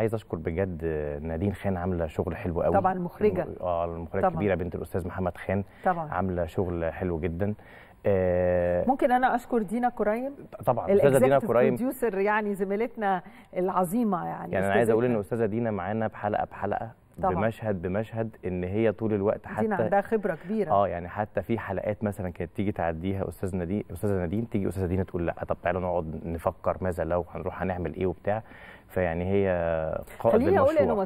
عايز اشكر بجد نادين خان عامله شغل حلو قوي طبعا المخرجه اه المخرجه الكبيره بنت الاستاذ محمد خان طبعا عامله شغل حلو جدا آه ممكن انا اشكر دينا كريم طبعا الاستاذه دينا كريم البروديوسر يعني زميلتنا العظيمه يعني يعني انا عايز اقول ان الاستاذه دينا معانا بحلقه بحلقه طبعا. بمشهد بمشهد ان هي طول الوقت حتى دينا عندها خبره كبيره اه يعني حتى في حلقات مثلا كانت تيجي تعديها استاذ نادين استاذه نادين تيجي استاذه دينا تقول لا طب تعالوا نقعد نفكر ماذا لو هنروح هنعمل ايه وبتاع فيعني هي قائد خليني اقول انه